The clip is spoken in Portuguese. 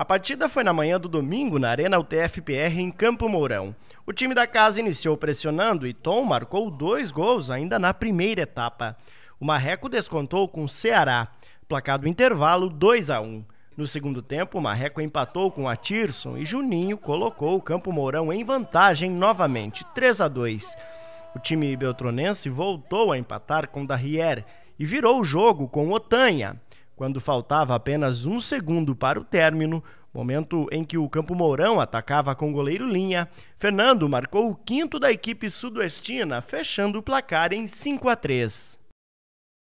A partida foi na manhã do domingo na Arena UTFPR em Campo Mourão. O time da casa iniciou pressionando e Tom marcou dois gols ainda na primeira etapa. O Marreco descontou com o Ceará, placado intervalo 2 a 1. No segundo tempo, o Marreco empatou com a Tirson e Juninho colocou o Campo Mourão em vantagem novamente, 3 a 2. O time beltronense voltou a empatar com Darrier e virou o jogo com Otanha quando faltava apenas um segundo para o término, momento em que o Campo Mourão atacava com goleiro linha, Fernando marcou o quinto da equipe sudoestina, fechando o placar em 5 a 3.